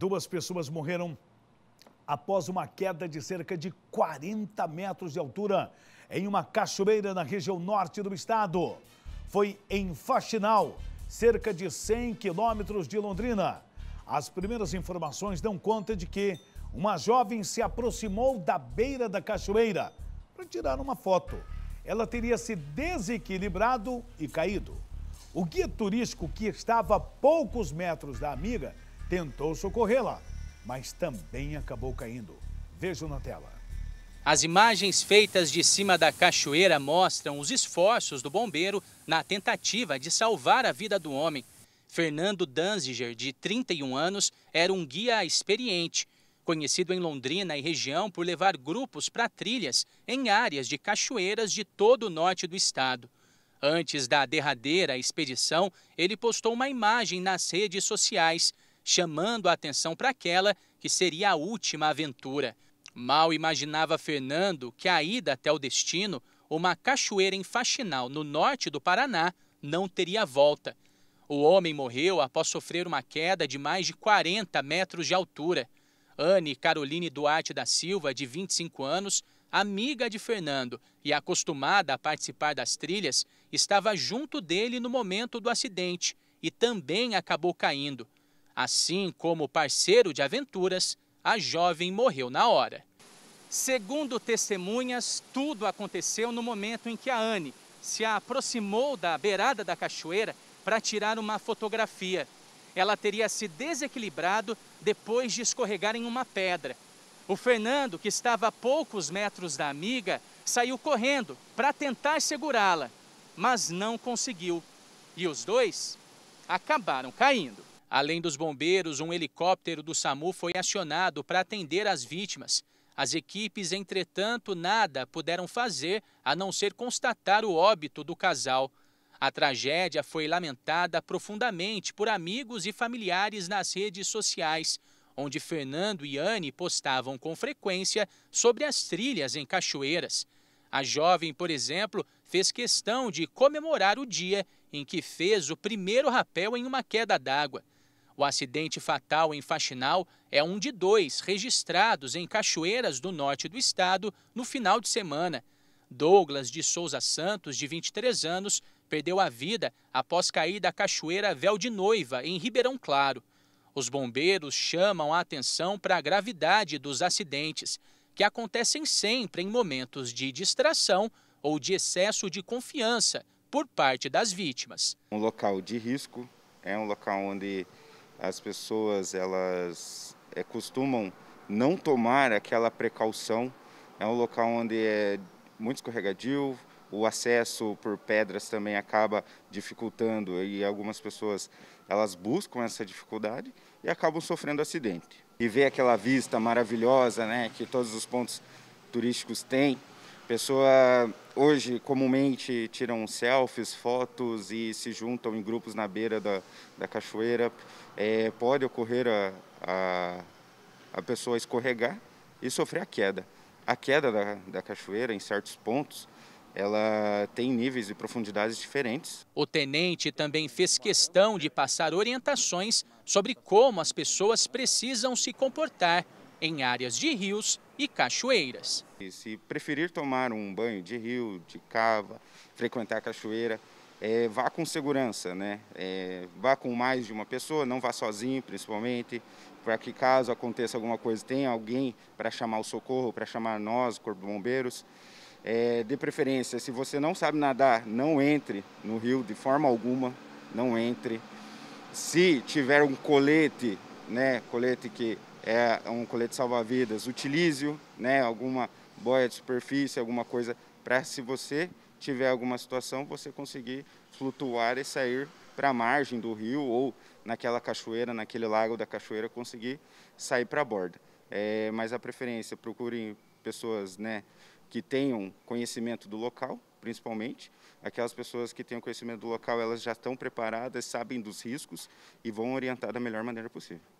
Duas pessoas morreram após uma queda de cerca de 40 metros de altura em uma cachoeira na região norte do estado. Foi em Faxinal, cerca de 100 quilômetros de Londrina. As primeiras informações dão conta de que uma jovem se aproximou da beira da cachoeira para tirar uma foto. Ela teria se desequilibrado e caído. O guia turístico que estava a poucos metros da amiga tentou socorrê-la, mas também acabou caindo. Vejam na tela. As imagens feitas de cima da cachoeira mostram os esforços do bombeiro na tentativa de salvar a vida do homem. Fernando Danziger, de 31 anos, era um guia experiente, conhecido em Londrina e região por levar grupos para trilhas em áreas de cachoeiras de todo o norte do estado. Antes da derradeira expedição, ele postou uma imagem nas redes sociais chamando a atenção para aquela que seria a última aventura. Mal imaginava Fernando que a ida até o destino, uma cachoeira em Faxinal, no norte do Paraná, não teria volta. O homem morreu após sofrer uma queda de mais de 40 metros de altura. Anne Caroline Duarte da Silva, de 25 anos, amiga de Fernando e acostumada a participar das trilhas, estava junto dele no momento do acidente e também acabou caindo. Assim como parceiro de aventuras, a jovem morreu na hora. Segundo testemunhas, tudo aconteceu no momento em que a Anne se aproximou da beirada da cachoeira para tirar uma fotografia. Ela teria se desequilibrado depois de escorregar em uma pedra. O Fernando, que estava a poucos metros da amiga, saiu correndo para tentar segurá-la, mas não conseguiu. E os dois acabaram caindo. Além dos bombeiros, um helicóptero do SAMU foi acionado para atender as vítimas. As equipes, entretanto, nada puderam fazer a não ser constatar o óbito do casal. A tragédia foi lamentada profundamente por amigos e familiares nas redes sociais, onde Fernando e Anne postavam com frequência sobre as trilhas em cachoeiras. A jovem, por exemplo, fez questão de comemorar o dia em que fez o primeiro rapel em uma queda d'água. O acidente fatal em Faxinal é um de dois registrados em Cachoeiras do Norte do estado no final de semana. Douglas de Souza Santos, de 23 anos, perdeu a vida após cair da cachoeira Véu de Noiva, em Ribeirão Claro. Os bombeiros chamam a atenção para a gravidade dos acidentes, que acontecem sempre em momentos de distração ou de excesso de confiança por parte das vítimas. Um local de risco, é um local onde as pessoas elas é, costumam não tomar aquela precaução. É um local onde é muito escorregadio, o acesso por pedras também acaba dificultando e algumas pessoas elas buscam essa dificuldade e acabam sofrendo acidente. E ver aquela vista maravilhosa, né, que todos os pontos turísticos têm, Pessoa hoje comumente tiram selfies, fotos e se juntam em grupos na beira da, da cachoeira. É, pode ocorrer a, a, a, pessoa escorregar e sofrer a queda. A queda da, da cachoeira, em certos pontos, ela tem níveis e profundidades diferentes. O tenente também fez questão de passar orientações sobre como as pessoas precisam se comportar em áreas de rios e cachoeiras. E se preferir tomar um banho de rio, de cava, frequentar a cachoeira, é, vá com segurança, né? É, vá com mais de uma pessoa, não vá sozinho, principalmente, para que caso aconteça alguma coisa, tenha alguém para chamar o socorro, para chamar nós, o Corpo de Bombeiros. É, de preferência, se você não sabe nadar, não entre no rio de forma alguma, não entre. Se tiver um colete, né, colete que é um colete salva-vidas, utilize-o, né, alguma boia de superfície, alguma coisa, para se você tiver alguma situação, você conseguir flutuar e sair para a margem do rio ou naquela cachoeira, naquele lago da cachoeira, conseguir sair para a borda. É, mas a preferência, procurem pessoas né, que tenham conhecimento do local, principalmente. Aquelas pessoas que tenham conhecimento do local, elas já estão preparadas, sabem dos riscos e vão orientar da melhor maneira possível.